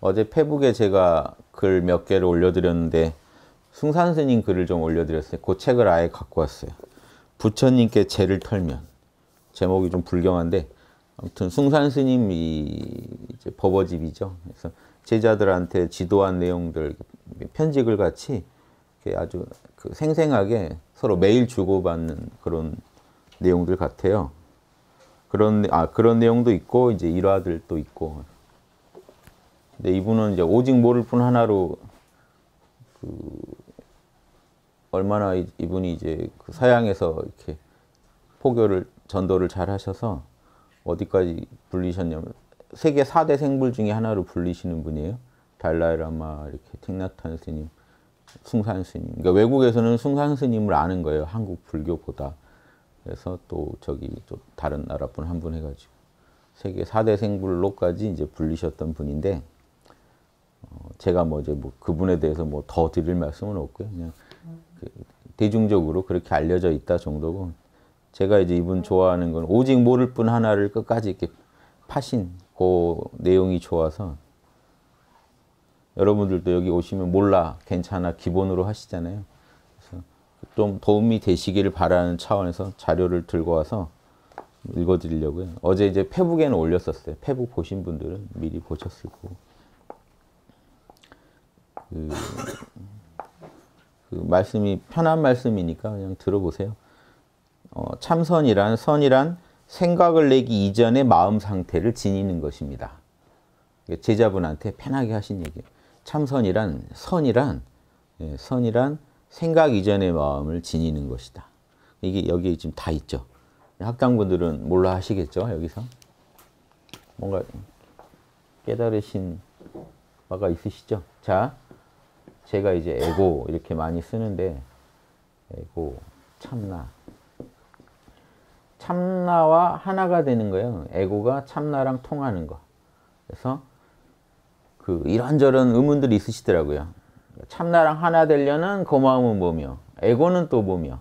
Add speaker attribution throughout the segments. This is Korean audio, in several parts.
Speaker 1: 어제 페북에 제가 글 몇 개를 올려드렸는데 승산 스님 글을 좀 올려드렸어요. 그 책을 아예 갖고 왔어요. 부처님께 죄를 털면 제목이 좀 불경한데 아무튼 승산 스님 이 버버집이죠. 그래서 제자들한테 지도한 내용들 편집을 같이 아주 그 생생하게 서로 매일 주고받는 그런 내용들 같아요. 그런 아 그런 내용도 있고 이제 일화들도 있고. 근데 이분은 이제 오직 모를 뿐 하나로 그 얼마나 이분이 이제 그 서양에서 이렇게 포교를 전도를 잘 하셔서 어디까지 불리셨냐면 세계 4대 생물 중에 하나로 불리시는 분이에요. 달라이라마, 이렇게 틱나탄 스님, 숭산 스님. 그러니까 외국에서는 숭산 스님을 아는 거예요. 한국 불교보다. 그래서 또 저기 또 다른 나라 분 한 분 해가지고 세계 4대 생물로까지 이제 불리셨던 분인데 어 제가 뭐 이제 뭐 그분에 대해서 뭐 더 드릴 말씀은 없고요. 그냥 그 대중적으로 그렇게 알려져 있다 정도고 제가 이제 이분 좋아하는 건 오직 모를 뿐 하나를 끝까지 이렇게 파신 그 내용이 좋아서 여러분들도 여기 오시면 몰라 괜찮아 기본으로 하시잖아요. 좀 도움이 되시기를 바라는 차원에서 자료를 들고 와서 읽어드리려고요. 어제 이제 페북에는 올렸었어요. 페북 보신 분들은 미리 보셨을 거고. 그, 그 말씀이 편한 말씀이니까 그냥 들어보세요. 어, 참선이란 선이란 생각을 내기 이전의 마음 상태를 지니는 것입니다. 제자분한테 편하게 하신 얘기예요. 참선이란 선이란 예, 선이란 생각 이전의 마음을 지니는 것이다. 이게 여기 지금 다 있죠. 학당분들은 몰라 하시겠죠, 여기서? 뭔가 깨달으신 바가 있으시죠? 자, 제가 이제 에고 이렇게 많이 쓰는데 에고, 참나. 참나와 하나가 되는 거예요. 에고가 참나랑 통하는 거. 그래서 그 이런저런 의문들이 있으시더라고요. 참나랑 하나 되려는 고마움은 뭐며 에고는 또 뭐며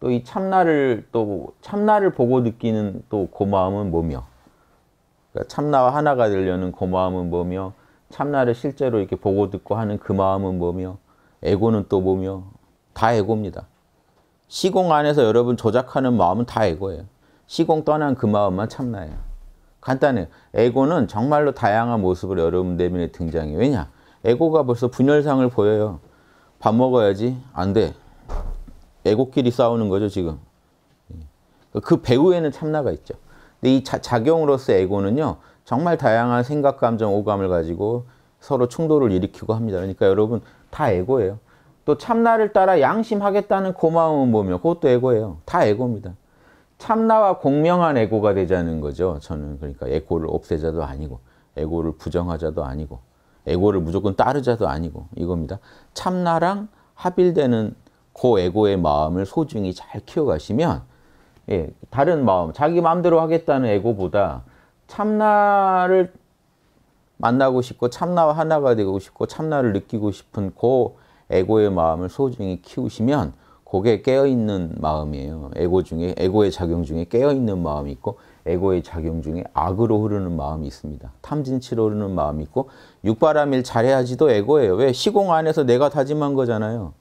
Speaker 1: 또 이 참나를 또 참나를 보고 느끼는 또 고마움은 뭐며 그러니까 참나와 하나가 되려는 고마움은 뭐며 참나를 실제로 이렇게 보고 듣고 하는 그 마음은 뭐며 에고는 또 뭐며 다 에고입니다. 시공 안에서 여러분 조작하는 마음은 다 에고예요. 시공 떠난 그 마음만 참나예요. 간단해요. 에고는 정말로 다양한 모습으로 여러분 내면에 등장해요. 왜냐? 에고가 벌써 분열상을 보여요. 밥 먹어야지. 안 돼. 에고끼리 싸우는 거죠, 지금. 예. 그 배후에는 참나가 있죠. 근데 이 자, 작용으로서 에고는요, 정말 다양한 생각, 감정, 오감을 가지고 서로 충돌을 일으키고 합니다. 그러니까 여러분, 다 에고예요. 또 참나를 따라 양심하겠다는 고마움은 뭐며? 그것도 에고예요. 다 에고입니다. 참나와 공명한 에고가 되자는 거죠. 저는 그러니까 에고를 없애자도 아니고, 에고를 부정하자도 아니고. 에고를 무조건 따르자도 아니고 이겁니다. 참나랑 합일되는 그 에고의 마음을 소중히 잘 키워가시면 예, 다른 마음, 자기 마음대로 하겠다는 에고보다 참나를 만나고 싶고 참나와 하나가 되고 싶고 참나를 느끼고 싶은 그 에고의 마음을 소중히 키우시면 그게 깨어있는 마음이에요. 에고 중에, 에고의 작용 중에 깨어있는 마음이 있고 에고의 작용 중에 악으로 흐르는 마음이 있습니다. 탐진치로 흐르는 마음이 있고 육바람일 잘해야지도 에고예요. 왜? 시공 안에서 내가 다짐한 거잖아요.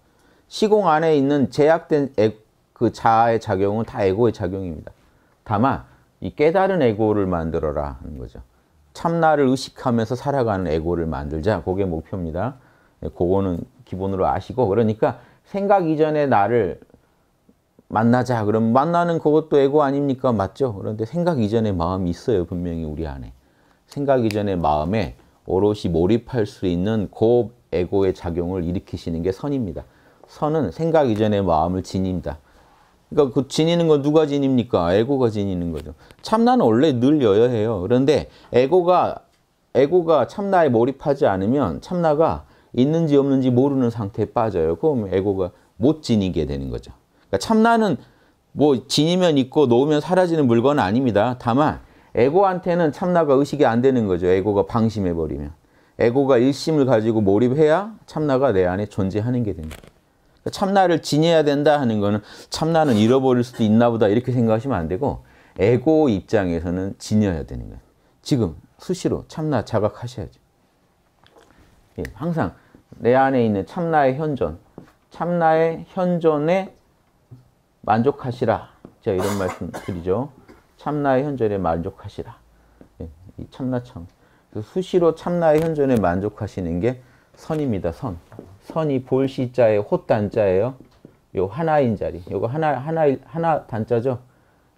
Speaker 1: 시공 안에 있는 제약된 애, 그 자아의 작용은 다 에고의 작용입니다. 다만 이 깨달은 에고를 만들어라 하는 거죠. 참나를 의식하면서 살아가는 에고를 만들자. 그게 목표입니다. 예, 그거는 기본으로 아시고 그러니까 생각 이전에 나를 만나자 그럼 만나는 그것도 에고 아닙니까? 맞죠? 그런데 생각 이전의 마음이 있어요. 분명히 우리 안에. 생각 이전의 마음에 오롯이 몰입할 수 있는 고 에고의 작용을 일으키시는 게 선입니다. 선은 생각 이전의 마음을 지닙니다 그러니까 그 지니는 건 누가 지닙니까? 에고가 지니는 거죠. 참나는 원래 늘 여여해요. 그런데 에고가 에고가 참나에 몰입하지 않으면 참나가 있는지 없는지 모르는 상태에 빠져요. 그럼 에고가 못 지니게 되는 거죠. 그러니까 참나는 뭐 지니면 있고 놓으면 사라지는 물건은 아닙니다. 다만 에고한테는 참나가 의식이 안 되는 거죠. 에고가 방심해버리면. 에고가 일심을 가지고 몰입해야 참나가 내 안에 존재하는 게 됩니다. 그러니까 참나를 지녀야 된다 하는 거는 참나는 잃어버릴 수도 있나 보다 이렇게 생각하시면 안 되고 에고 입장에서는 지녀야 되는 거예요. 지금 수시로 참나 자각하셔야죠. 예, 항상 내 안에 있는 참나의 현존, 참나의 현존에 만족하시라. 제가 이런 말씀 드리죠. 참나의 현존에 만족하시라. 예, 이 참나참. 수시로 참나의 현존에 만족하시는 게 선입니다. 선. 선이 볼시자의 호단자예요. 요 하나인 자리. 요거 하나 하나 하나 단자죠.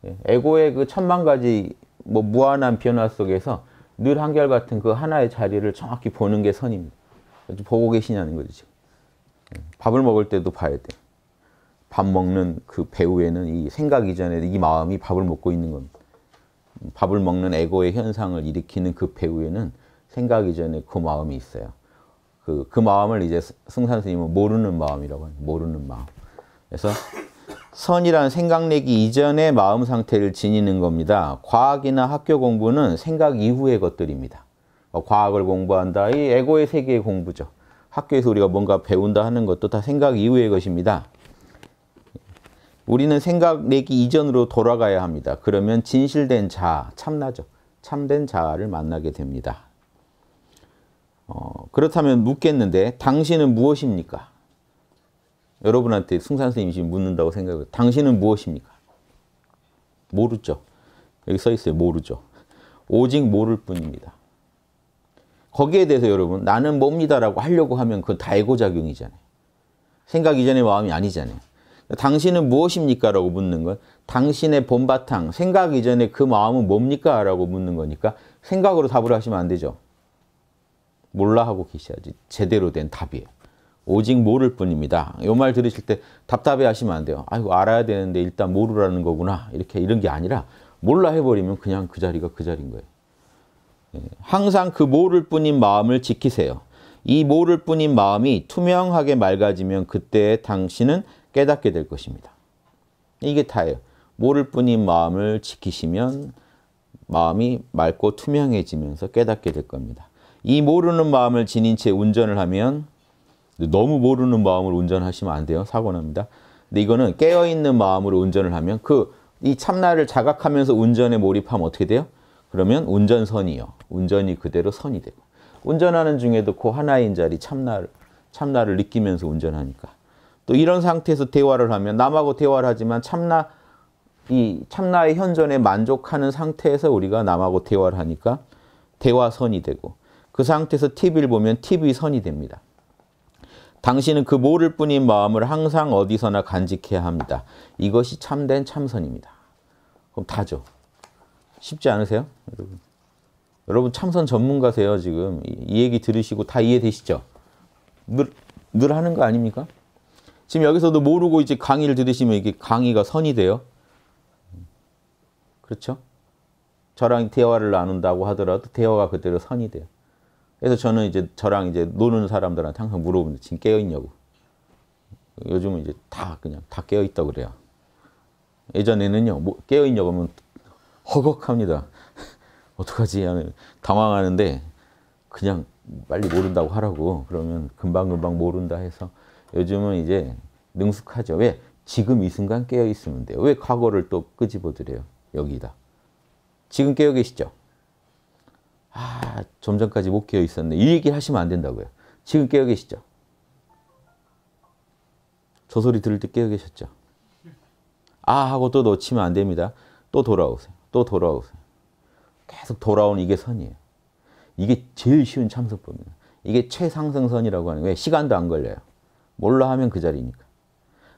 Speaker 1: 예, 에고의 그 천만 가지 뭐 무한한 변화 속에서 늘 한결같은 그 하나의 자리를 정확히 보는 게 선입니다. 보고 계시냐는 거죠. 예, 밥을 먹을 때도 봐야 돼. 밥 먹는 그 배우에는 이 생각 이전에 이 마음이 밥을 먹고 있는 겁 밥을 먹는 에고의 현상을 일으키는 그 배우에는 생각 이전에 그 마음이 있어요. 그, 그 마음을 이제 승산 스님은 모르는 마음이라고 해요. 모르는 마음. 그래서 선이라 생각내기 이전의 마음 상태를 지니는 겁니다. 과학이나 학교 공부는 생각 이후의 것들입니다. 뭐 과학을 공부한다. 이 에고의 세계의 공부죠. 학교에서 우리가 뭔가 배운다 하는 것도 다 생각 이후의 것입니다. 우리는 생각 내기 이전으로 돌아가야 합니다. 그러면 진실된 자, 참나죠. 참된 자아를 만나게 됩니다. 어, 그렇다면 묻겠는데 당신은 무엇입니까? 여러분한테 승산 스님이 지금 묻는다고 생각해요. 당신은 무엇입니까? 모르죠. 여기 써 있어요. 모르죠. 오직 모를 뿐입니다. 거기에 대해서 여러분 나는 뭡니다라고 하려고 하면 그건 달고작용이잖아요. 생각 이전의 마음이 아니잖아요. 당신은 무엇입니까? 라고 묻는 건 당신의 본바탕, 생각 이전에 그 마음은 뭡니까? 라고 묻는 거니까 생각으로 답을 하시면 안 되죠. 몰라 하고 계셔야지 제대로 된 답이에요. 오직 모를 뿐입니다. 이 말 들으실 때 답답해 하시면 안 돼요. 아이고 알아야 되는데 일단 모르라는 거구나. 이렇게 이런 게 아니라 몰라 해버리면 그냥 그 자리가 그 자리인 거예요. 예, 항상 그 모를 뿐인 마음을 지키세요. 이 모를 뿐인 마음이 투명하게 맑아지면 그때 당신은 깨닫게 될 것입니다. 이게 다예요. 모를 뿐인 마음을 지키시면 마음이 맑고 투명해지면서 깨닫게 될 겁니다. 이 모르는 마음을 지닌 채 운전을 하면 너무 모르는 마음으로 운전하시면 안 돼요. 사고 납니다. 근데 이거는 깨어있는 마음으로 운전을 하면 그 이 참나를 자각하면서 운전에 몰입하면 어떻게 돼요? 그러면 운전선이요. 운전이 그대로 선이 되고 운전하는 중에도 그 하나인 자리 참나를 참나를 느끼면서 운전하니까 또 이런 상태에서 대화를 하면 남하고 대화를 하지만 참나 이 참나의 현존에 만족하는 상태에서 우리가 남하고 대화를 하니까 대화선이 되고 그 상태에서 TV를 보면 TV선이 됩니다. 당신은 그 모를 뿐인 마음을 항상 어디서나 간직해야 합니다. 이것이 참된 참선입니다. 그럼 다죠. 쉽지 않으세요? 여러분, 여러분 참선 전문가세요, 지금. 이, 얘기 들으시고 다 이해되시죠? 늘, 늘 하는 거 아닙니까? 지금 여기서도 모르고 이제 강의를 들으시면 이게 강의가 선이 돼요. 그렇죠? 저랑 대화를 나눈다고 하더라도 대화가 그대로 선이 돼요. 그래서 저는 이제 저랑 이제 노는 사람들한테 항상 물어보는데 지금 깨어있냐고. 요즘은 이제 다 그냥 다깨어있다 그래요. 예전에는요, 뭐 깨어있냐고 하면 허걱합니다. 어떡하지? 하는, 당황하는데 그냥 빨리 모른다고 하라고 그러면 금방금방 모른다 해서 요즘은 이제 능숙하죠. 왜? 지금 이 순간 깨어 있으면 돼요. 왜 과거를 또 끄집어 드려요 여기다. 지금 깨어 계시죠? 아, 좀 전까지 못 깨어 있었네. 이 얘기를 하시면 안 된다고요. 지금 깨어 계시죠? 저 소리 들을 때 깨어 계셨죠? 아 하고 또 놓치면 안 됩니다. 또 돌아오세요. 또 돌아오세요. 계속 돌아온 이게 선이에요. 이게 제일 쉬운 참석법입니다. 이게 최상승선이라고 하는 거예요. 시간도 안 걸려요. 몰라 하면 그 자리니까.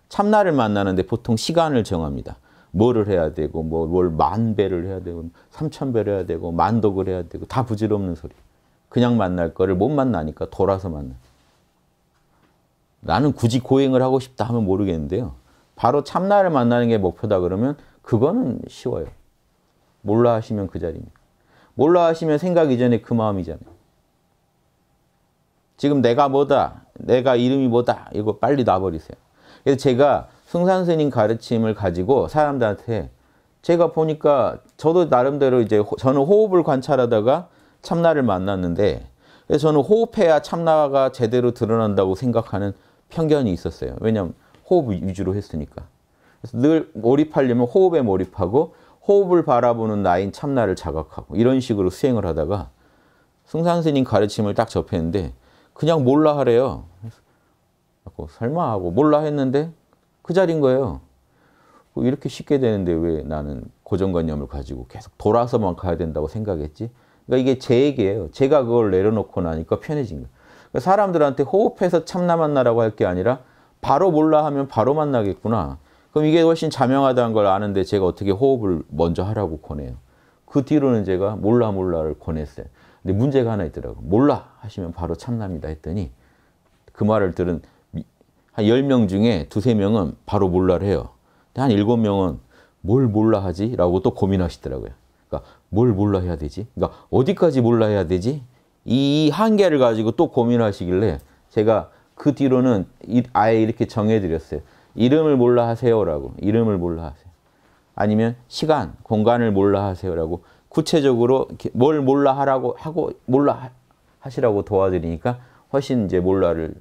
Speaker 1: 참나를 만나는데 보통 시간을 정합니다. 뭐를 해야 되고 뭐, 뭘만 배를 해야 되고 삼천 배를 해야 되고 만독을 해야 되고 다 부질없는 소리. 그냥 만날 거를 못 만나니까 돌아서 만나. 나는 굳이 고행을 하고 싶다 하면 모르겠는데요. 바로 참나를 만나는 게 목표다 그러면 그거는 쉬워요. 몰라 하시면 그 자리입니다. 몰라 하시면 생각 이전에 그 마음이잖아요. 지금 내가 뭐다. 내가 이름이 뭐다. 이거 빨리 놔버리세요. 그래서 제가 승산스님 가르침을 가지고 사람들한테 제가 보니까 저도 나름대로 이제 저는 호흡을 관찰하다가 참나를 만났는데 그래서 저는 호흡해야 참나가 제대로 드러난다고 생각하는 편견이 있었어요. 왜냐하면 호흡 위주로 했으니까. 그래서 늘 몰입하려면 호흡에 몰입하고 호흡을 바라보는 나인 참나를 자각하고 이런 식으로 수행을 하다가 승산스님 가르침을 딱 접했는데 그냥 몰라 하래요. 자꾸 설마 하고 몰라 했는데 그 자리인 거예요. 뭐 이렇게 쉽게 되는데 왜 나는 고정관념을 가지고 계속 돌아서만 가야 된다고 생각했지? 그러니까 이게 제 얘기예요. 제가 그걸 내려놓고 나니까 편해진 거예요. 그러니까 사람들한테 호흡해서 참나 만나라고 할 게 아니라 바로 몰라 하면 바로 만나겠구나. 그럼 이게 훨씬 자명하다는 걸 아는데 제가 어떻게 호흡을 먼저 하라고 권해요. 그 뒤로는 제가 몰라 몰라를 권했어요. 근데 문제가 하나 있더라고요. 몰라 하시면 바로 참납니다 했더니 그 말을 들은 한 10명 중에 두세 명은 바로 몰라를 해요. 한 7명은 뭘 몰라 하지? 라고 또 고민하시더라고요. 그러니까 뭘 몰라 해야 되지? 그러니까 어디까지 몰라 해야 되지? 이 한계를 가지고 또 고민하시길래 제가 그 뒤로는 아예 이렇게 정해드렸어요. 이름을 몰라 하세요라고. 이름을 몰라 하세요. 아니면 시간, 공간을 몰라 하세요라고 구체적으로 뭘 몰라 하라고 하고 몰라 하시라고 도와드리니까 훨씬 이제 몰라를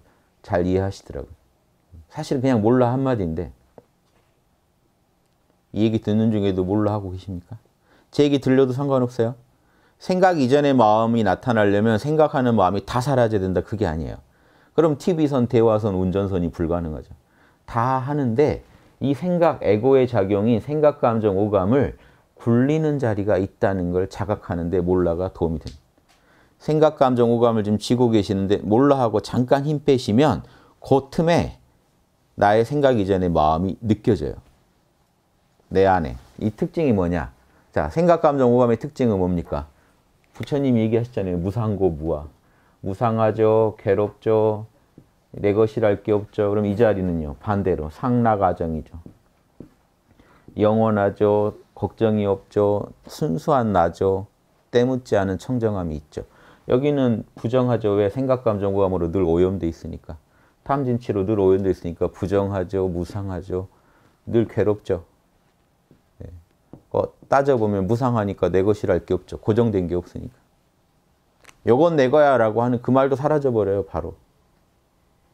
Speaker 1: 잘 이해하시더라고요. 사실 그냥 몰라 한마디인데 이 얘기 듣는 중에도 몰라 하고 계십니까? 제 얘기 들려도 상관없어요. 생각 이전의 마음이 나타나려면 생각하는 마음이 다 사라져야 된다. 그게 아니에요. 그럼 TV선, 대화선, 운전선이 불가능하죠. 다 하는데 이 생각, 에고의 작용이 생각, 감정, 오감을 굴리는 자리가 있다는 걸 자각하는데 몰라가 도움이 됩니다. 생각, 감정, 오감을 지금 지고 계시는데 몰라 하고 잠깐 힘 빼시면 그 틈에 나의 생각 이전의 마음이 느껴져요. 내 안에. 이 특징이 뭐냐? 자, 생각, 감정, 오감의 특징은 뭡니까? 부처님이 얘기하셨잖아요. 무상고 무아. 무상하죠. 괴롭죠. 내 것이랄 게 없죠. 그럼 이 자리는요. 반대로 상락아정이죠. 영원하죠. 걱정이 없죠. 순수한 나죠. 때묻지 않은 청정함이 있죠. 여기는 부정하죠. 왜? 생각, 감정, 구함으로 늘 오염돼 있으니까. 탐진치로 늘 오염돼 있으니까 부정하죠. 무상하죠. 늘 괴롭죠. 네. 어, 따져보면 무상하니까 내 것이랄 게 없죠. 고정된 게 없으니까. 요건 내 거야 라고 하는 그 말도 사라져버려요. 바로.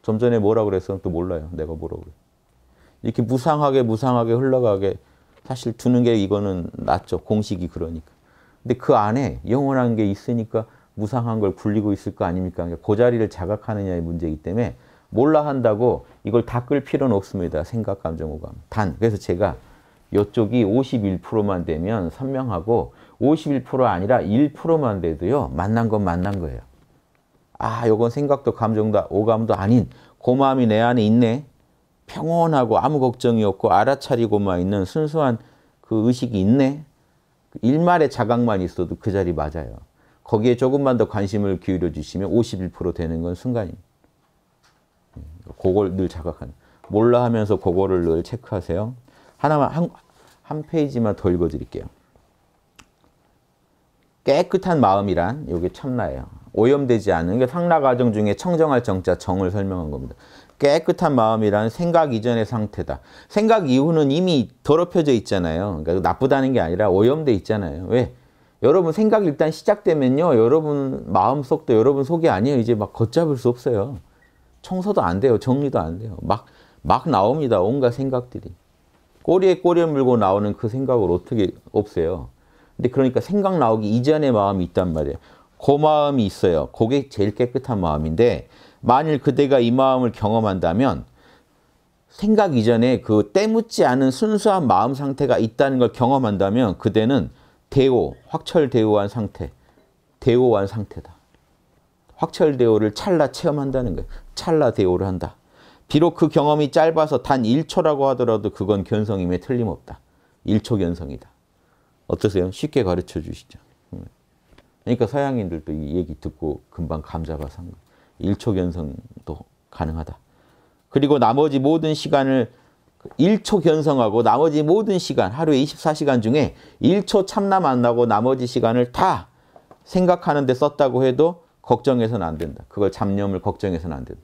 Speaker 1: 좀 전에 뭐라 그랬어또 몰라요. 내가 뭐라고 그래. 이렇게 무상하게 무상하게 흘러가게 사실 두는 게 이거는 낫죠. 공식이 그러니까. 근데 그 안에 영원한 게 있으니까 무상한 걸 굴리고 있을 거 아닙니까? 그러니까 그 자리를 자각하느냐의 문제이기 때문에 몰라 한다고 이걸 다 끌 필요는 없습니다. 생각, 감정, 오감. 단. 그래서 제가 이쪽이 51%만 되면 선명하고 51% 아니라 1%만 돼도요. 만난 건 만난 거예요. 아, 요건 생각도 감정도 오감도 아닌 고마움이 그 내 안에 있네. 평온하고 아무 걱정이 없고 알아차리고만 있는 순수한 그 의식이 있네. 그 일말의 자각만 있어도 그 자리 맞아요. 거기에 조금만 더 관심을 기울여 주시면 51% 되는 건 순간입니다. 예, 그걸 늘 자각하는. 몰라 하면서 그거를 늘 체크하세요. 하나만 한, 한 페이지만 더 읽어드릴게요. 깨끗한 마음이란 이게 참나예요. 오염되지 않은 그러니까 상라가정 중에 청정할 정자 정을 설명한 겁니다. 깨끗한 마음이란 생각 이전의 상태다. 생각 이후는 이미 더럽혀져 있잖아요. 그러니까 나쁘다는 게 아니라 오염돼 있잖아요. 왜? 여러분 생각 일단 시작되면요. 여러분 마음속도 여러분 속이 아니에요. 이제 막 걷잡을 수 없어요. 청소도 안 돼요. 정리도 안 돼요. 막, 막 나옵니다. 온갖 생각들이. 꼬리에 꼬리를 물고 나오는 그 생각을 어떻게 없애요. 근데 그러니까 생각 나오기 이전의 마음이 있단 말이에요. 그 마음이 있어요. 그게 제일 깨끗한 마음인데 만일 그대가 이 마음을 경험한다면 생각 이전에 그 때묻지 않은 순수한 마음 상태가 있다는 걸 경험한다면 그대는 대오, 확철대오한 상태, 대오한 상태다. 확철대오를 찰나 체험한다는 거예요. 찰나 대오를 한다. 비록 그 경험이 짧아서 단 1초라고 하더라도 그건 견성임에 틀림없다. 1초 견성이다. 어떠세요? 쉽게 가르쳐 주시죠. 음. 그러니까 서양인들도 이 얘기 듣고 금방 감잡아서 한 거예요. 1초 견성도 가능하다. 그리고 나머지 모든 시간을 1초 견성하고 나머지 모든 시간 하루에 24시간 중에 1초 참남 안 나고 나머지 시간을 다 생각하는 데 썼다고 해도 걱정해서는 안 된다. 그걸 잡념을 걱정해서는 안 된다.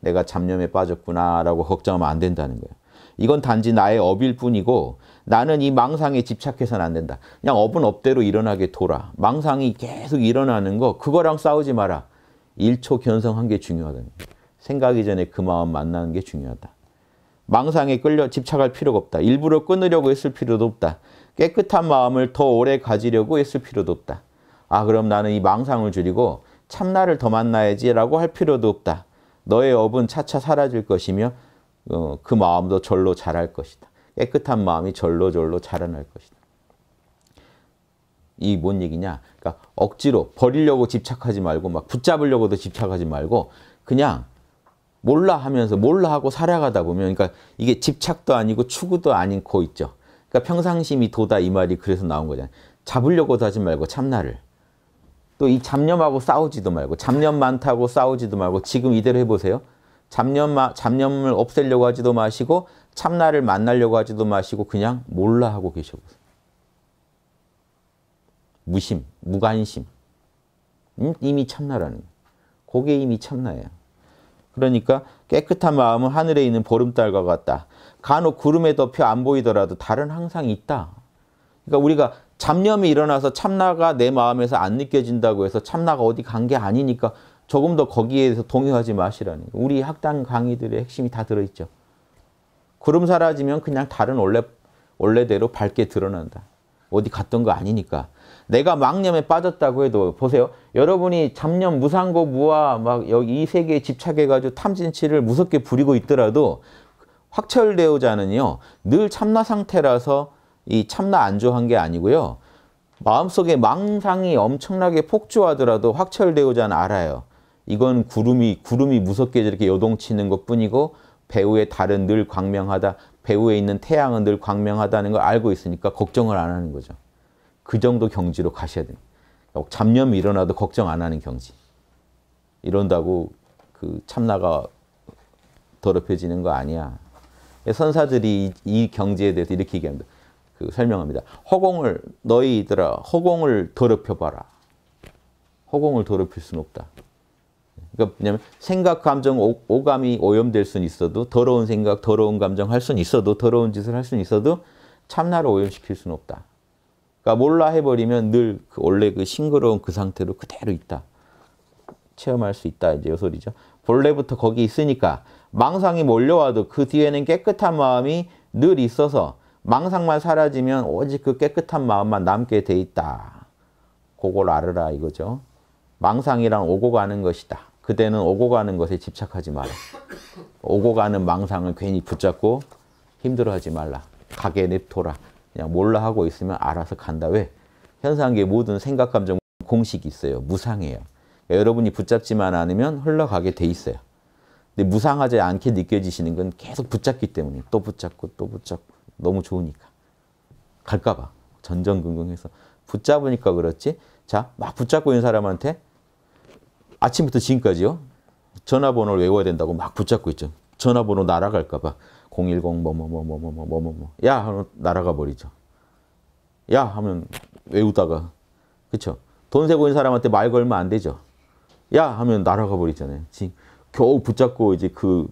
Speaker 1: 내가 잡념에 빠졌구나라고 걱정하면 안 된다는 거예요. 이건 단지 나의 업일 뿐이고 나는 이 망상에 집착해서는 안 된다. 그냥 업은 업대로 일어나게 돌아. 망상이 계속 일어나는 거 그거랑 싸우지 마라. 1초 견성한 게 중요하다. 생각이 전에 그 마음 만나는 게 중요하다. 망상에 끌려 집착할 필요가 없다. 일부러 끊으려고 했을 필요도 없다. 깨끗한 마음을 더 오래 가지려고 했을 필요도 없다. 아 그럼 나는 이 망상을 줄이고 참나를 더 만나야지라고 할 필요도 없다. 너의 업은 차차 사라질 것이며 어, 그 마음도 절로 자랄 것이다. 깨끗한 마음이 절로 절로 자라날 것이다. 이 뭔 얘기냐? 그러니까 억지로 버리려고 집착하지 말고 막 붙잡으려고도 집착하지 말고 그냥 몰라 하면서 몰라 하고 살아가다 보면 그러니까 이게 집착도 아니고 추구도 아닌 고 있죠. 그러니까 평상심이 도다 이 말이 그래서 나온 거잖아요. 잡으려고도 하지 말고 참나를. 또 이 잡념하고 싸우지도 말고 잡념 많다고 싸우지도 말고 지금 이대로 해보세요. 잡념, 잡념을 없애려고 하지도 마시고 참나를 만나려고 하지도 마시고 그냥 몰라 하고 계셔보세요. 무심, 무관심. 음, 이미 참나라는 거예요. 그게 이미 참나예요. 그러니까 깨끗한 마음은 하늘에 있는 보름달과 같다. 간혹 구름에 덮여 안 보이더라도 달은 항상 있다. 그러니까 우리가 잡념이 일어나서 참나가 내 마음에서 안 느껴진다고 해서 참나가 어디 간 게 아니니까 조금 더 거기에 대해서 동요하지 마시라는 거예요. 우리 학당 강의들의 핵심이 다 들어있죠. 구름 사라지면 그냥 달은 원래, 원래대로 밝게 드러난다. 어디 갔던 거 아니니까. 내가 망념에 빠졌다고 해도 보세요. 여러분이 잡념 무상고 무와막 여기 이 세계에 집착해가지고 탐진치를 무섭게 부리고 있더라도 확철대오자는요 늘 참나 상태라서 이 참나 안조한 게 아니고요 마음속에 망상이 엄청나게 폭주하더라도 확철대오자는 알아요 이건 구름이 구름이 무섭게 저렇게 요동치는 것뿐이고 배우의 달은 늘 광명하다 배우에 있는 태양은 늘 광명하다는 걸 알고 있으니까 걱정을 안 하는 거죠 그 정도 경지로 가셔야 됩니다 잡념이 일어나도 걱정 안 하는 경지. 이런다고 그 참나가 더럽혀지는 거 아니야. 예, 선사들이 이, 경지에 대해서 이렇게 얘기합니다. 그 설명합니다. 허공을 너희들아 허공을 더럽혀 봐라. 허공을 더럽힐 수는 없다. 그러니까 왜냐면 생각, 감정, 오, 감이 오염될 수는 있어도 더러운 생각, 더러운 감정 할 수는 있어도 더러운 짓을 할 수는 있어도 참나를 오염시킬 수는 없다. 그러니까 몰라 해버리면 늘그 원래 그 싱그러운 그 상태로 그대로 있다. 체험할 수 있다. 이제 요 소리죠. 본래부터 거기 있으니까 망상이 몰려와도 그 뒤에는 깨끗한 마음이 늘 있어서 망상만 사라지면 오직 그 깨끗한 마음만 남게 돼 있다. 그걸 알으라 이거죠. 망상이란 오고 가는 것이다. 그대는 오고 가는 것에 집착하지 마라. 오고 가는 망상을 괜히 붙잡고 힘들어하지 말라. 가게 냅둬라. 그냥 몰라 하고 있으면 알아서 간다. 왜? 현상계 의 모든 생각, 감정, 공식이 있어요. 무상해요. 그러니까 여러분이 붙잡지만 않으면 흘러가게 돼 있어요. 근데 무상하지 않게 느껴지시는 건 계속 붙잡기 때문에 또 붙잡고 또 붙잡고 너무 좋으니까 갈까 봐 전전긍긍해서 붙잡으니까 그렇지 자막 붙잡고 있는 사람한테 아침부터 지금까지요 전화번호를 외워야 된다고 막 붙잡고 있죠 전화번호 날아갈까 봐010 뭐뭐뭐뭐뭐뭐뭐뭐 야 하면 날아가 버리죠. 야 하면 외우다가 그렇돈 세고 있는 사람한테 말 걸면 안 되죠. 야 하면 날아가 버리잖아요. 지금 겨우 붙잡고 이제 그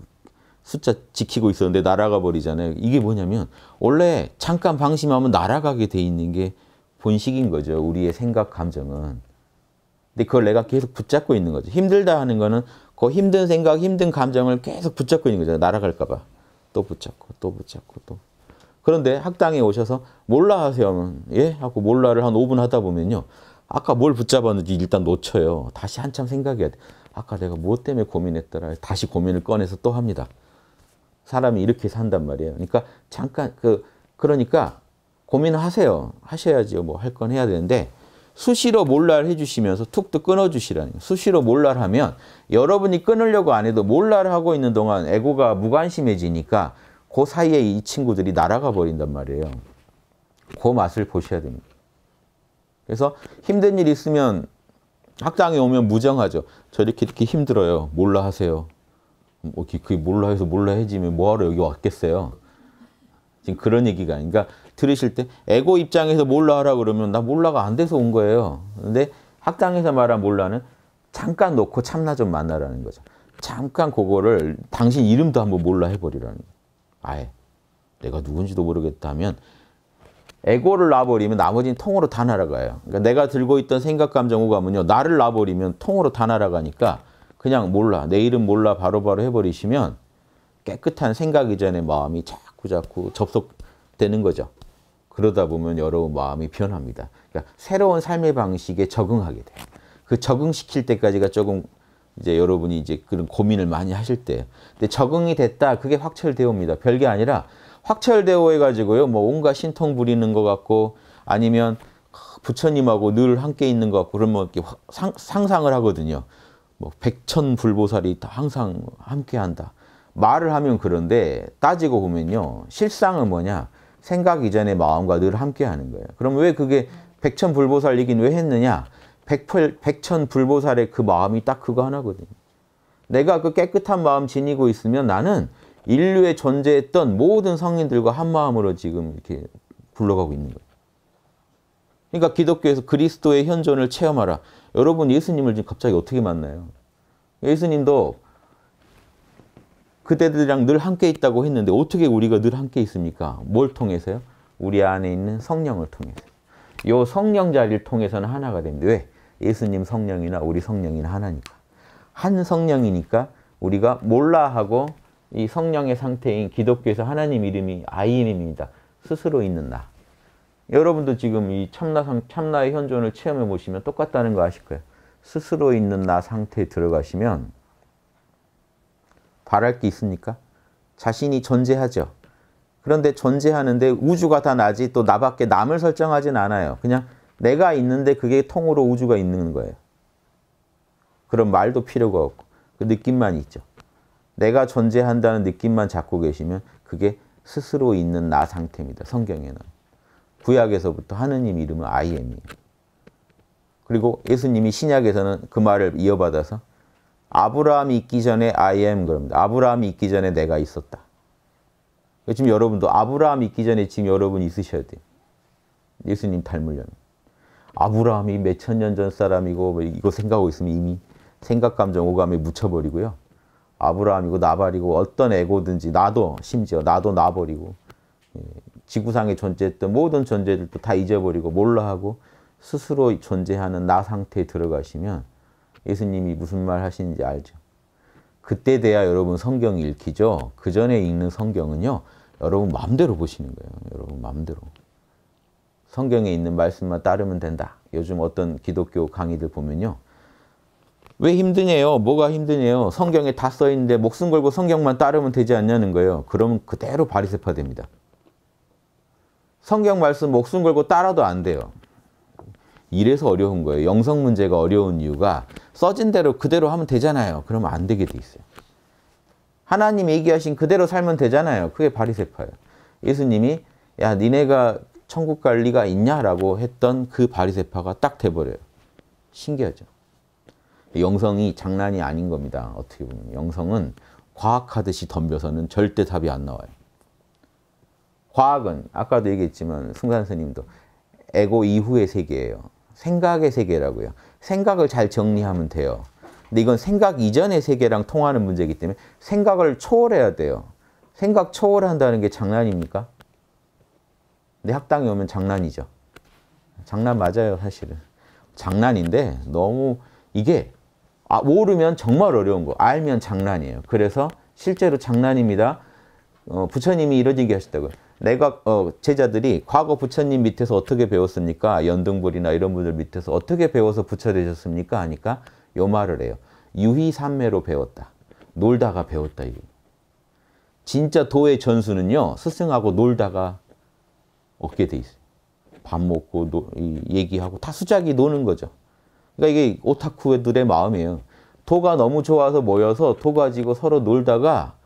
Speaker 1: 숫자 지키고 있었는데 날아가 버리잖아요. 이게 뭐냐면 원래 잠깐 방심하면 날아가게 돼 있는 게 본식인 거죠. 우리의 생각, 감정은. 근데 그걸 내가 계속 붙잡고 있는 거죠. 힘들다 하는 거는 그 힘든 생각, 힘든 감정을 계속 붙잡고 있는 거죠. 날아갈까 봐. 또 붙잡고 또 붙잡고 또. 그런데 학당에 오셔서 몰라 하세요 하면 예 하고 몰라를 한 5분 하다 보면요. 아까 뭘 붙잡았는지 일단 놓쳐요. 다시 한참 생각해야 돼. 아까 내가 무엇 때문에 고민했더라. 다시 고민을 꺼내서 또 합니다. 사람이 이렇게 산단 말이에요. 그러니까 잠깐 그 그러니까 고민하세요. 하셔야지뭐할 건 해야 되는데 수시로 몰랄 해주시면서 툭도 끊어주시라는 거예요. 수시로 몰랄하면 여러분이 끊으려고 안 해도 몰랄하고 있는 동안 에고가 무관심해지니까 그 사이에 이 친구들이 날아가 버린단 말이에요. 그 맛을 보셔야 됩니다. 그래서 힘든 일 있으면 학당에 오면 무정하죠. 저렇게 이렇게 힘들어요. 몰라 하세요. 뭐 그게 몰라 해서 몰라 해지면 뭐하러 여기 왔겠어요. 지금 그런 얘기가 아니니까 그러니까 들으실 때 에고 입장에서 몰라 하라 그러면 나 몰라가 안 돼서 온 거예요. 근데 학당에서 말한 몰라는 잠깐 놓고 참나 좀 만나라는 거죠. 잠깐 그거를 당신 이름도 한번 몰라 해버리라는 거예요. 아예 내가 누군지도 모르겠다면 에고를 놔버리면 나머지는 통으로 다 날아가요. 그러니까 내가 들고 있던 생각, 감정, 오감은요. 나를 놔버리면 통으로 다 날아가니까 그냥 몰라. 내 이름 몰라 바로바로 바로 해버리시면 깨끗한 생각 이전의 마음이 자꾸자꾸 접속되는 거죠. 그러다 보면 여러 분 마음이 변합니다. 그러니까 새로운 삶의 방식에 적응하게 돼요. 그 적응시킬 때까지가 조금 이제 여러분이 이제 그런 고민을 많이 하실 때. 근데 적응이 됐다. 그게 확철대오입니다. 별게 아니라 확철대오 해가지고요. 뭐 온갖 신통 부리는 것 같고 아니면 부처님하고 늘 함께 있는 것 같고 그러면 이렇게 상, 상을 하거든요. 뭐 백천 불보살이 항상 함께 한다. 말을 하면 그런데 따지고 보면요. 실상은 뭐냐. 생각 이전의 마음과 늘 함께하는 거예요. 그럼 왜 그게 백천 불보살 이긴 왜 했느냐? 백팔, 백천 불보살의 그 마음이 딱 그거 하나거든요. 내가 그 깨끗한 마음 지니고 있으면 나는 인류에 존재했던 모든 성인들과 한 마음으로 지금 이렇게 굴러가고 있는 거예요. 그러니까 기독교에서 그리스도의 현존을 체험하라. 여러분 예수님을 지금 갑자기 어떻게 만나요? 예수님도 그때들이랑늘 함께 있다고 했는데 어떻게 우리가 늘 함께 있습니까? 뭘 통해서요? 우리 안에 있는 성령을 통해서. 요 성령 자리를 통해서는 하나가 됩니다. 왜? 예수님 성령이나 우리 성령이나 하나니까. 한 성령이니까 우리가 몰라 하고 이 성령의 상태인 기독교에서 하나님 이름이 아이엠입니다. 스스로 있는 나. 여러분도 지금 이참나 참나의 현존을 체험해 보시면 똑같다는 거 아실 거예요. 스스로 있는 나 상태에 들어가시면 바랄 게 있습니까? 자신이 존재하죠. 그런데 존재하는데 우주가 다 나지 또 나밖에 남을 설정하진 않아요. 그냥 내가 있는데 그게 통으로 우주가 있는 거예요. 그런 말도 필요가 없고 그 느낌만 있죠. 내가 존재한다는 느낌만 잡고 계시면 그게 스스로 있는 나 상태입니다. 성경에는. 구약에서부터 하느님 이름은 아이엠이에요. 그리고 예수님이 신약에서는 그 말을 이어받아서 아브라함이 있기 전에 I am 그럽니다. 아브라함이 있기 전에 내가 있었다. 그러니까 지금 여러분도 아브라함이 있기 전에 지금 여러분 있으셔야 돼요. 예수님 닮으려면. 아브라함이 몇천년 전 사람이고 뭐 이거 생각하고 있으면 이미 생각, 감정, 오감에 묻혀버리고요. 아브라함이고 나발이고 어떤 애고든지 나도 심지어 나도 나버리고 예, 지구상에 존재했던 모든 존재들도 다 잊어버리고 몰라하고 스스로 존재하는 나 상태에 들어가시면 예수님이 무슨 말 하시는지 알죠. 그때 돼야 여러분 성경 읽히죠. 그 전에 읽는 성경은요. 여러분 마음대로 보시는 거예요. 여러분 마음대로. 성경에 있는 말씀만 따르면 된다. 요즘 어떤 기독교 강의들 보면요. 왜 힘드네요? 뭐가 힘드네요? 성경에 다 써 있는데 목숨 걸고 성경만 따르면 되지 않냐는 거예요. 그러면 그대로 바리새파 됩니다. 성경 말씀 목숨 걸고 따라도 안 돼요. 이래서 어려운 거예요. 영성 문제가 어려운 이유가 써진 대로 그대로 하면 되잖아요. 그러면 안 되게 돼 있어요. 하나님 얘기하신 그대로 살면 되잖아요. 그게 바리세파예요. 예수님이 야 니네가 천국 갈 리가 있냐라고 했던 그 바리세파가 딱 돼버려요. 신기하죠. 영성이 장난이 아닌 겁니다. 어떻게 보면 영성은 과학하듯이 덤벼서는 절대 답이 안 나와요. 과학은 아까도 얘기했지만 승관 선님도 에고 이후의 세계예요. 생각의 세계라고요. 생각을 잘 정리하면 돼요. 근데 이건 생각 이전의 세계랑 통하는 문제이기 때문에 생각을 초월해야 돼요. 생각 초월한다는 게 장난입니까? 근 학당에 오면 장난이죠. 장난 맞아요, 사실은. 장난인데 너무 이게 아, 모르면 정말 어려운 거, 알면 장난이에요. 그래서 실제로 장난입니다. 어, 부처님이 이러지게 하셨다고요. 내가 어, 제자들이 과거 부처님 밑에서 어떻게 배웠습니까? 연등불이나 이런 분들 밑에서 어떻게 배워서 부처 되셨습니까? 하니까 요 말을 해요. 유희삼매로 배웠다. 놀다가 배웠다. 이거. 진짜 도의 전수는요. 스승하고 놀다가 얻게 돼 있어요. 밥 먹고 노, 얘기하고 다 수작이 노는 거죠. 그러니까 이게 오타쿠들의 마음이에요. 도가 너무 좋아서 모여서 도 가지고 서로 놀다가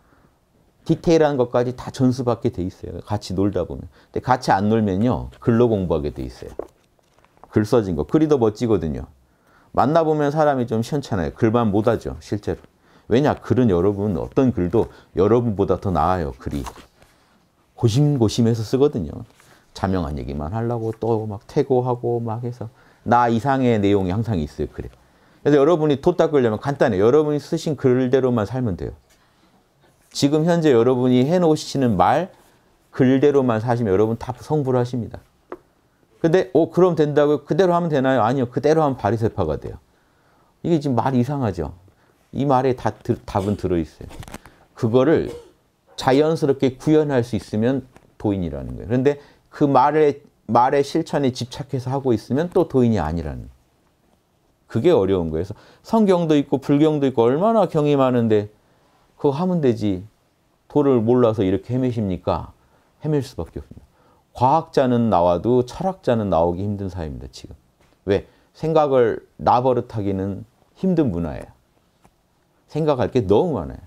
Speaker 1: 디테일한 것까지 다 전수받게 돼 있어요. 같이 놀다 보면. 근데 같이 안 놀면요. 글로 공부하게 돼 있어요. 글 써진 거. 글이 더 멋지거든요. 만나보면 사람이 좀 시원찮아요. 글만 못하죠. 실제로. 왜냐? 글은 여러분 어떤 글도 여러분보다 더 나아요. 글이. 고심고심해서 쓰거든요. 자명한 얘기만 하려고 또 막태고하고막 해서 나 이상의 내용이 항상 있어요. 그래. 그래서 여러분이 토 닦으려면 간단해요. 여러분이 쓰신 글대로만 살면 돼요. 지금 현재 여러분이 해놓으시는 말 글대로만 사시면 여러분 다 성불 하십니다. 근데 어 그럼 된다고요? 그대로 하면 되나요? 아니요. 그대로 하면 바리새파가 돼요. 이게 지금 말 이상하죠. 이 말에 다 들, 답은 들어 있어요. 그거를 자연스럽게 구현할 수 있으면 도인이라는 거예요. 그런데 그 말의 말의 실천에 집착해서 하고 있으면 또 도인이 아니라는 거예요. 그게 어려운 거예요. 그래서 성경도 있고 불경도 있고 얼마나 경이 많은데 그거 하면 되지. 도를 몰라서 이렇게 헤매십니까? 헤맬 수밖에 없습니다. 과학자는 나와도 철학자는 나오기 힘든 사회입니다, 지금. 왜? 생각을 나버릇하기는 힘든 문화예요. 생각할 게 너무 많아요.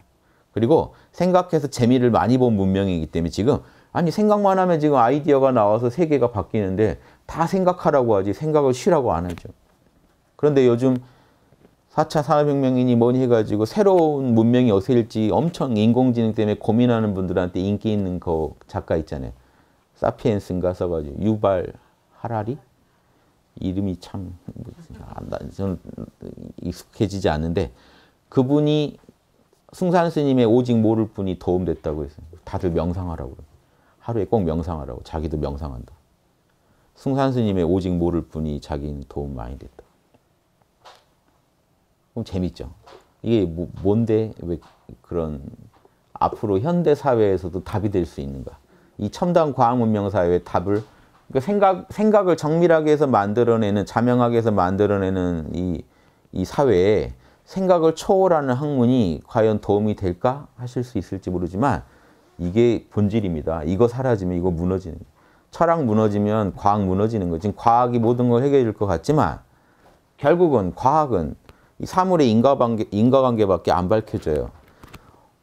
Speaker 1: 그리고 생각해서 재미를 많이 본 문명이기 때문에 지금 아니 생각만 하면 지금 아이디어가 나와서 세계가 바뀌는데 다 생각하라고 하지 생각을 쉬라고 안 하죠. 그런데 요즘 4차 산업혁명이니 뭐니 해가지고 새로운 문명이 어색일지 엄청 인공지능 때문에 고민하는 분들한테 인기 있는 그 작가 있잖아요. 사피엔스인가 써가지고 유발 하라리? 이름이 참 저는 익숙해지지 않는데 그분이 승산 스님의 오직 모를 분이 도움됐다고 했어요. 다들 명상하라고 하루에 꼭 명상하라고. 자기도 명상한다. 승산 스님의 오직 모를 분이 자기는 도움 많이 됐다. 그럼 재밌죠. 이게 뭐, 뭔데 왜 그런 앞으로 현대 사회에서도 답이 될 수 있는가? 이 첨단 과학 문명 사회의 답을 그 생각 생각을 정밀하게 해서 만들어내는 자명하게 해서 만들어내는 이 이 사회에 생각을 초월하는 학문이 과연 도움이 될까 하실 수 있을지 모르지만 이게 본질입니다. 이거 사라지면 이거 무너지는 철학 무너지면 과학 무너지는 거 지금 과학이 모든 걸 해결해 줄 것 같지만 결국은 과학은 사물의 인과관계, 인과관계밖에 안 밝혀져요.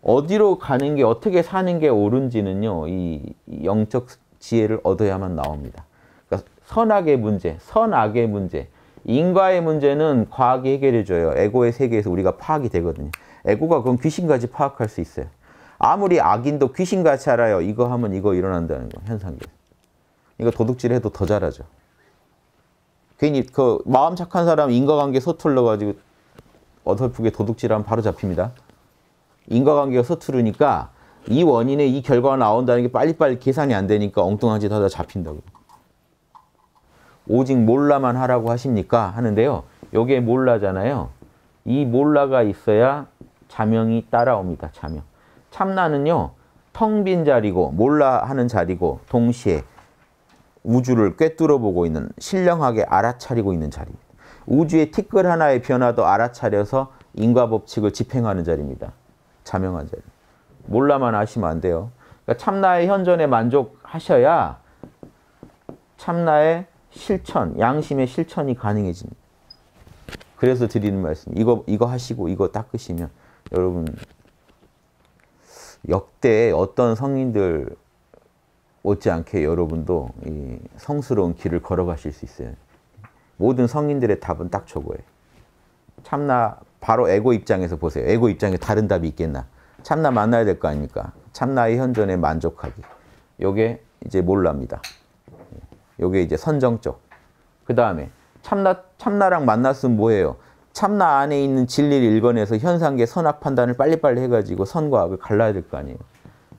Speaker 1: 어디로 가는 게 어떻게 사는 게 옳은지는요. 이 영적 지혜를 얻어야만 나옵니다. 그러니까 선악의 문제, 선악의 문제, 인과의 문제는 과학이 해결해줘요. 에고의 세계에서 우리가 파악이 되거든요. 에고가 그건 귀신까지 파악할 수 있어요. 아무리 악인도 귀신같이 알아요. 이거 하면 이거 일어난다는 거, 현상계. 이거 도둑질 해도 더 잘하죠. 괜히 그 마음 착한 사람 인과관계 서툴러가지고 어설프게 도둑질하면 바로 잡힙니다. 인과관계가 서투르니까 이 원인에 이 결과가 나온다는 게 빨리빨리 계산이 안 되니까 엉뚱한 짓 하다 잡힌다고. 오직 몰라만 하라고 하십니까? 하는데요. 여기 몰라잖아요. 이 몰라가 있어야 자명이 따라옵니다. 자명. 참나는요. 텅 빈 자리고 몰라 하는 자리고 동시에 우주를 꿰뚫어 보고 있는 신령하게 알아차리고 있는 자리. 우주의 티끌 하나의 변화도 알아차려서 인과 법칙을 집행하는 자리입니다. 자명한 자리. 몰라만 아시면 안 돼요. 그러니까 참나의 현존에 만족하셔야 참나의 실천, 양심의 실천이 가능해집니다. 그래서 드리는 말씀. 이거 이거 하시고 이거 닦으시면 여러분 역대 어떤 성인들 못지않게 여러분도 성스러운 길을 걸어가실 수 있어요. 모든 성인들의 답은 딱 저거예요. 참나 바로 에고 입장에서 보세요. 에고 입장에 다른 답이 있겠나? 참나 만나야 될 거 아닙니까? 참나의 현존에 만족하기. 요게 이제 몰랍니다. 요게 이제 선정적. 그 다음에 참나 참나랑 만났으면 뭐예요? 참나 안에 있는 진리를 읽어내서 현상계 선악 판단을 빨리빨리 해가지고 선과 악을 갈라야 될 거 아니에요.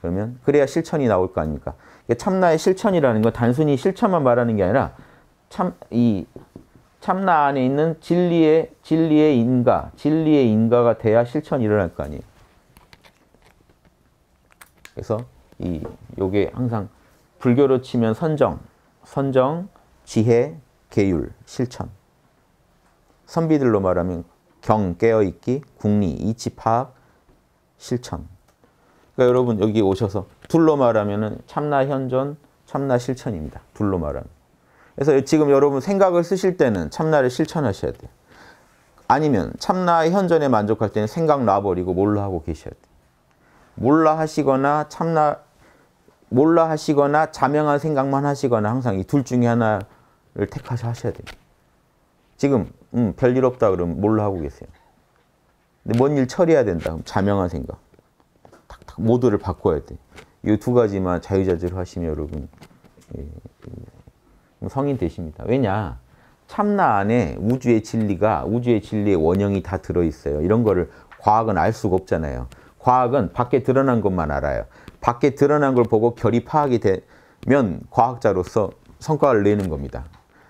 Speaker 1: 그러면 그래야 실천이 나올 거 아닙니까? 참나의 실천이라는 건 단순히 실천만 말하는 게 아니라 참이 참나 안에 있는 진리의 진리의 인가, 진리의 인가가 돼야 실천이 일어날 거 아니에요. 그래서 이 요게 항상 불교로 치면 선정, 선정, 지혜, 계율, 실천. 선비들로 말하면 경, 깨어있기, 국리, 이치 파악, 실천. 그러니까 여러분 여기 오셔서 둘로 말하면 참나 현전, 참나 실천입니다. 둘로 말하면. 그래서 지금 여러분 생각을 쓰실 때는 참나를 실천하셔야 돼요. 아니면 참나 현전에 만족할 때는 생각 놔버리고 몰라 하고 계셔야 돼요. 몰라 하시거나 참나 몰라 하시거나 자명한 생각만 하시거나 항상 이 둘 중에 하나를 택하셔 하셔야 돼요. 지금 음, 별일 없다 그러면 몰라 하고 계세요. 근데 뭔 일 처리해야 된다. 그럼 자명한 생각. 탁탁 모드를 바꿔야 돼. 이두 가지만 자유자재로 하시면 여러분 예, 예. 성인 되십니다. 왜냐? 참나 안에 우주의 진리가 우주의 진리의 원형이 다 들어있어요. 이런 거를 과학은 알 수가 없잖아요. 과학은 밖에 드러난 것만 알아요. 밖에 드러난 걸 보고 결이 파악이 되면 과학자로서 성과를 내는 겁니다.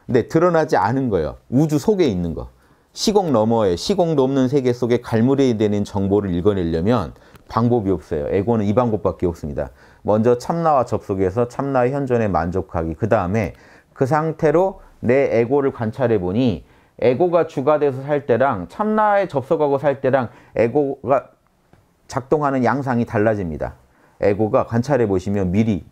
Speaker 1: 근데 드러나지 않은 거예요. 우주 속에 있는 거. 시공 너머에 시공 넘는 세계 속에 갈무리 되는 정보를 읽어내려면 방법이 없어요. 에고는 이 방법밖에 없습니다. 먼저 참나와 접속해서 참나의 현존에 만족하기. 그 다음에 그 상태로 내 에고를 관찰해 보니 에고가 주가 돼서 살 때랑 참나에 접속하고 살 때랑 에고가 작동하는 양상이 달라집니다. 에고가 관찰해 보시면 미리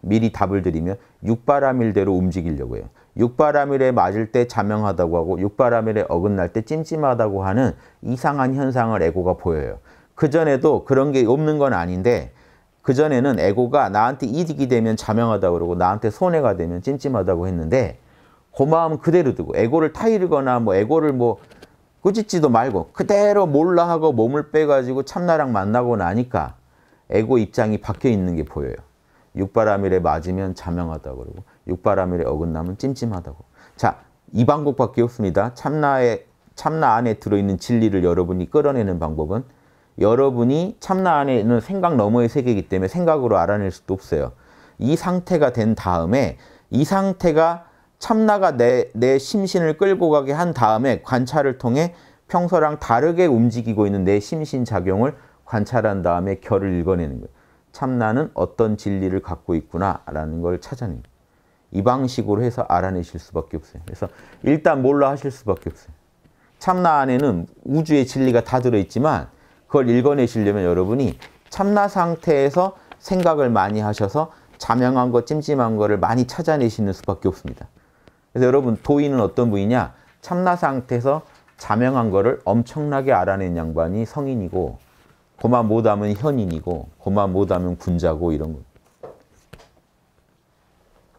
Speaker 1: 미리 답을 드리면 육바라밀대로 움직이려고 해요. 육바라밀에 맞을 때 자명하다고 하고 육바라밀에 어긋날 때 찜찜하다고 하는 이상한 현상을 에고가 보여요. 그전에도 그런 게 없는 건 아닌데 그전에는 에고가 나한테 이득이 되면 자명하다 고 그러고 나한테 손해가 되면 찜찜하다고 했는데 고마움 그 그대로 두고 에고를 타이르거나 뭐 에고를 뭐 꾸짖지도 말고 그대로 몰라 하고 몸을 빼가지고 참나랑 만나고 나니까 에고 입장이 바뀌어 있는 게 보여요. 육바라밀에 맞으면 자명하다 고 그러고 육바라밀에 어긋나면 찜찜하다고. 자, 이 방법밖에 없습니다. 참나에 참나 안에 들어있는 진리를 여러분이 끌어내는 방법은 여러분이 참나 안에 있는 생각 너머의 세계이기 때문에 생각으로 알아낼 수도 없어요. 이 상태가 된 다음에 이 상태가 참나가 내, 내 심신을 끌고 가게 한 다음에 관찰을 통해 평소랑 다르게 움직이고 있는 내 심신 작용을 관찰한 다음에 결을 읽어내는 거예요. 참나는 어떤 진리를 갖고 있구나라는 걸 찾아내는 거예요. 이 방식으로 해서 알아내실 수밖에 없어요. 그래서 일단 몰라 하실 수밖에 없어요. 참나 안에는 우주의 진리가 다 들어있지만 그걸 읽어내시려면 여러분이 참나 상태에서 생각을 많이 하셔서 자명한 것, 찜찜한 것을 많이 찾아내시는 수밖에 없습니다. 그래서 여러분 도인은 어떤 분이냐? 참나 상태에서 자명한 거를 엄청나게 알아낸 양반이 성인이고 고만 못하면 현인이고 고만 못하면 군자고 이런 거.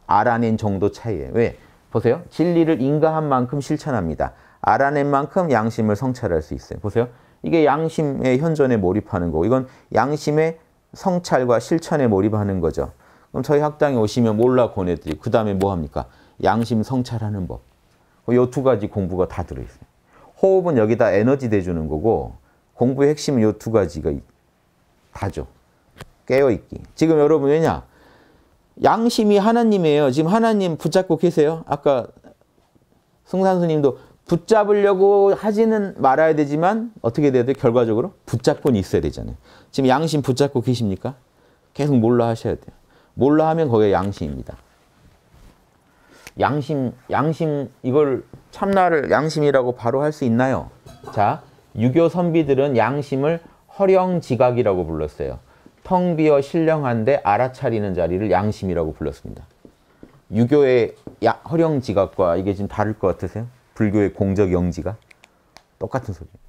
Speaker 1: 알아낸 정도 차이에 왜? 보세요. 진리를 인가한 만큼 실천합니다. 알아낸 만큼 양심을 성찰할 수 있어요. 보세요. 이게 양심의 현존에 몰입하는 거고 이건 양심의 성찰과 실천에 몰입하는 거죠. 그럼 저희 학당에 오시면 몰라 권해드리고 그 다음에 뭐 합니까? 양심 성찰하는 법. 그 요두 가지 공부가 다 들어있어요. 호흡은 여기다 에너지 대주는 거고 공부의 핵심은 요 두 가지가 다죠. 깨어있기. 지금 여러분 왜냐? 양심이 하나님이에요. 지금 하나님 붙잡고 계세요. 아까 승산스님도 붙잡으려고 하지는 말아야 되지만 어떻게 돼야 돼 결과적으로 붙잡고 있어야 되잖아요. 지금 양심 붙잡고 계십니까? 계속 몰라 하셔야 돼요. 몰라 하면 거기에 양심입니다. 양심, 양심 이걸 참나를 양심이라고 바로 할 수 있나요? 자, 유교 선비들은 양심을 허령지각이라고 불렀어요. 텅 비어 신령한데 알아차리는 자리를 양심이라고 불렀습니다. 유교의 야, 허령지각과 이게 지금 다를 것 같으세요? 불교의 공적 영지가 똑같은 소리. 예요